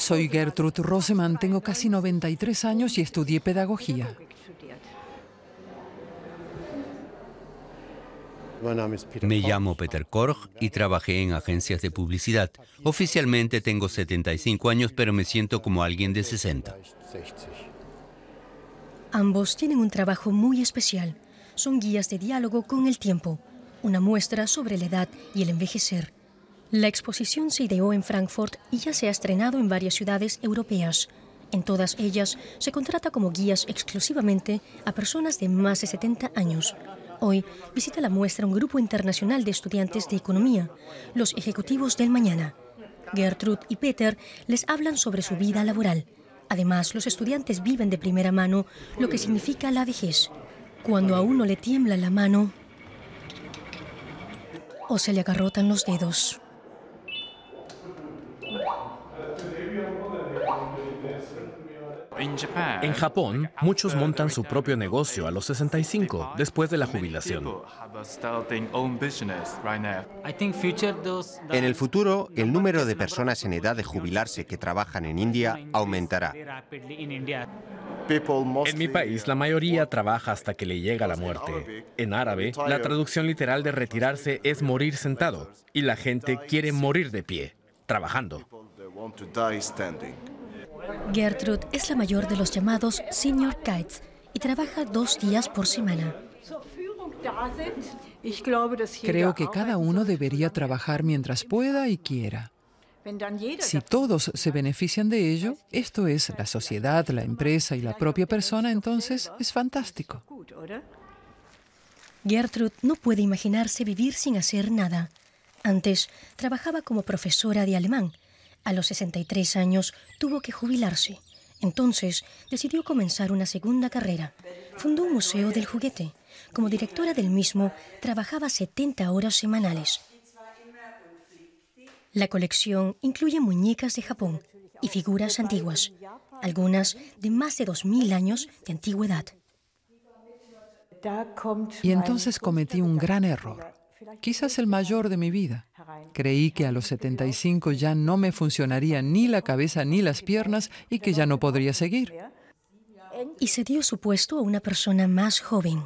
Soy Gertrude Rosemann, tengo casi 93 años y estudié pedagogía. Me llamo Peter Korg y trabajé en agencias de publicidad. Oficialmente tengo 75 años, pero me siento como alguien de 60. Ambos tienen un trabajo muy especial. Son guías de diálogo con el tiempo, una muestra sobre la edad y el envejecer. La exposición se ideó en Frankfurt y ya se ha estrenado en varias ciudades europeas. En todas ellas se contrata como guías exclusivamente a personas de más de 70 años. Hoy visita la muestra un grupo internacional de estudiantes de economía, los ejecutivos del mañana. Gertrud y Peter les hablan sobre su vida laboral. Además, los estudiantes viven de primera mano lo que significa la vejez. Cuando a uno le tiembla la mano o se le agarrotan los dedos. En Japón, muchos montan su propio negocio a los 65, después de la jubilación. En el futuro, el número de personas en edad de jubilarse que trabajan en India aumentará. En mi país, la mayoría trabaja hasta que le llega la muerte. En árabe, la traducción literal de retirarse es morir sentado, y la gente quiere morir de pie, trabajando. Gertrude es la mayor de los llamados senior kites y trabaja dos días por semana. Creo que cada uno debería trabajar mientras pueda y quiera. Si todos se benefician de ello, esto es la sociedad, la empresa y la propia persona, entonces es fantástico. Gertrude no puede imaginarse vivir sin hacer nada. Antes trabajaba como profesora de alemán a los 63 años tuvo que jubilarse. Entonces decidió comenzar una segunda carrera. Fundó un museo del juguete. Como directora del mismo, trabajaba 70 horas semanales. La colección incluye muñecas de Japón y figuras antiguas, algunas de más de 2.000 años de antigüedad. Y entonces cometí un gran error quizás el mayor de mi vida. Creí que a los 75 ya no me funcionaría ni la cabeza ni las piernas y que ya no podría seguir. Y se dio su puesto a una persona más joven.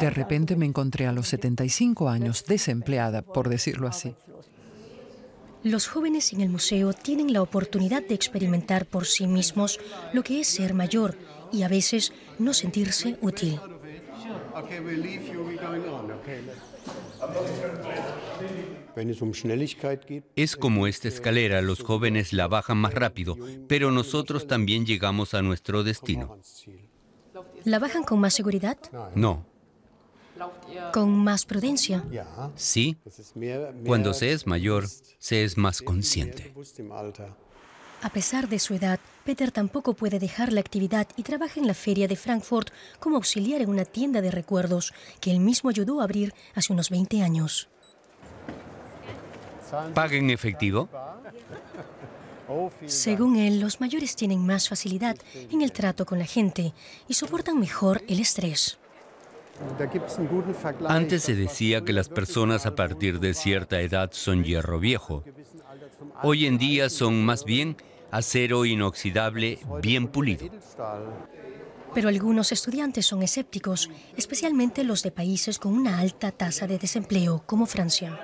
De repente me encontré a los 75 años desempleada, por decirlo así. Los jóvenes en el museo tienen la oportunidad de experimentar por sí mismos lo que es ser mayor y a veces no sentirse útil es como esta escalera, los jóvenes la bajan más rápido, pero nosotros también llegamos a nuestro destino. ¿La bajan con más seguridad? No. ¿Con más prudencia? Sí. Cuando se es mayor, se es más consciente. A pesar de su edad, Peter tampoco puede dejar la actividad y trabaja en la feria de Frankfurt como auxiliar en una tienda de recuerdos que él mismo ayudó a abrir hace unos 20 años. ¿Paga en efectivo? Según él, los mayores tienen más facilidad en el trato con la gente y soportan mejor el estrés. Antes se decía que las personas a partir de cierta edad son hierro viejo. Hoy en día son más bien acero inoxidable bien pulido. Pero algunos estudiantes son escépticos, especialmente los de países con una alta tasa de desempleo como Francia.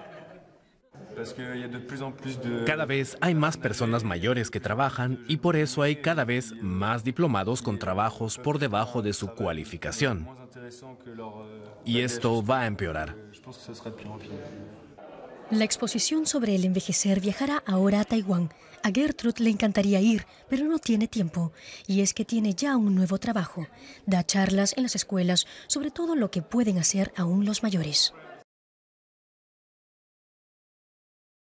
Cada vez hay más personas mayores que trabajan y por eso hay cada vez más diplomados con trabajos por debajo de su cualificación. Y esto va a empeorar. La exposición sobre el envejecer viajará ahora a Taiwán. A Gertrude le encantaría ir, pero no tiene tiempo, y es que tiene ya un nuevo trabajo. Da charlas en las escuelas sobre todo lo que pueden hacer aún los mayores.